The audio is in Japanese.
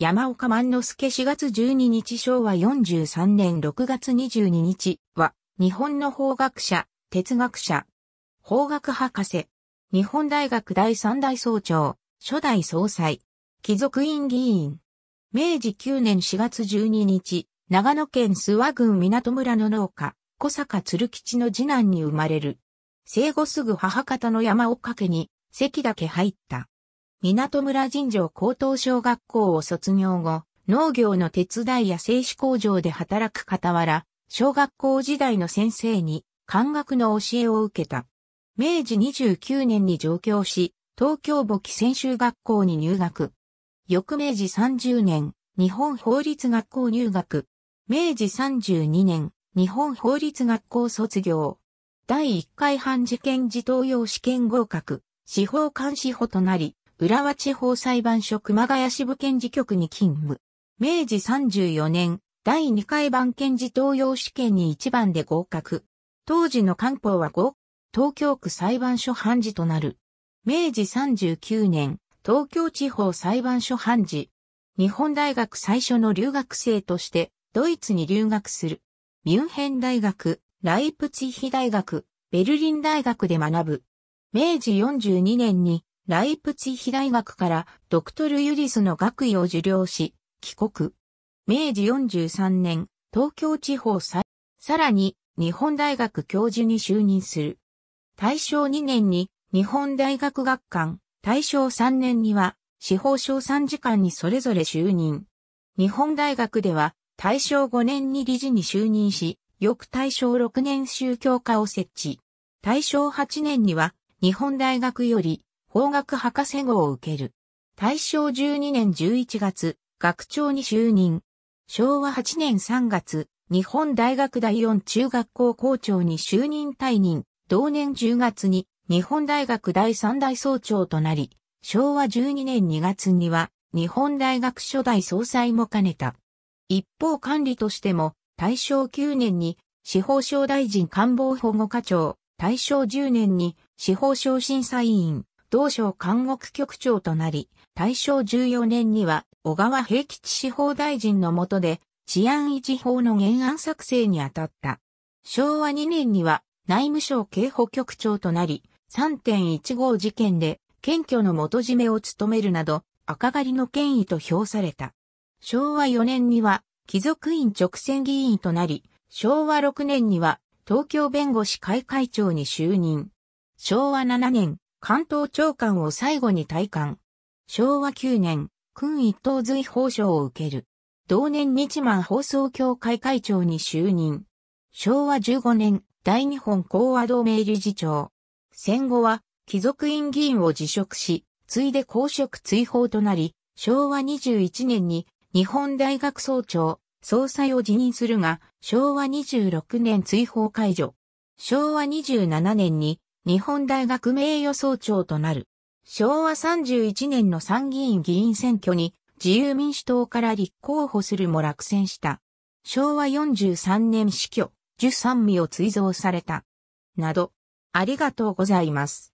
山岡万之助4月12日昭和43年6月22日は、日本の法学者、哲学者、法学博士、日本大学第三大総長、初代総裁、貴族院議員。明治9年4月12日、長野県諏訪郡港村の農家、小坂鶴吉の次男に生まれる。生後すぐ母方の山岡家に、関だけ入った。港村尋常高等小学校を卒業後、農業の手伝いや製紙工場で働く傍ら、小学校時代の先生に、漢学の教えを受けた。明治29年に上京し、東京簿記専修学校に入学。翌明治30年、日本法律学校入学。明治32年、日本法律学校卒業。第1回半事件児童用試験合格、司法監視法となり、浦和地方裁判所熊谷支部検事局に勤務。明治34年、第2回版検事登用試験に1番で合格。当時の官報は5、東京区裁判所判事となる。明治39年、東京地方裁判所判事。日本大学最初の留学生として、ドイツに留学する。ミュンヘン大学、ライプツィヒ大学、ベルリン大学で学ぶ。明治42年にライプツィヒ大学からドクトル・ユリスの学位を受領し、帰国。明治43年、東京地方さ、さらに日本大学教授に就任する。大正2年に日本大学学館、大正3年には司法省参事官にそれぞれ就任。日本大学では大正5年に理事に就任し、翌大正6年宗教科を設置。大正8年には日本大学より法学博士号を受ける。大正12年11月、学長に就任。昭和8年3月、日本大学第4中学校校長に就任退任。同年10月に日本大学第3大総長となり、昭和12年2月には日本大学初代総裁も兼ねた。一方管理としても、大正9年に司法省大臣官房保護課長、大正10年に司法省審査委員、同省監獄局長となり、大正14年には小川平吉司法大臣の下で治安維持法の原案作成に当たった。昭和2年には内務省警保局長となり、3.15事件で検挙の元締めを務めるなど、赤狩りの権威と評された。昭和4年には、貴族院直選議員となり、昭和6年には、東京弁護士会会長に就任。昭和7年、関東長官を最後に退官。昭和9年、君一等随法賞を受ける。同年日満放送協会会長に就任。昭和15年、大日本講和同盟理事長。戦後は、貴族院議員を辞職し、ついで公職追放となり、昭和21年に日本大学総長、総裁を辞任するが、昭和26年追放解除。昭和27年に日本大学名誉総長となる。昭和31年の参議院議員選挙に自由民主党から立候補するも落選した。昭和43年死去、13味を追贈された。など、ありがとうございます。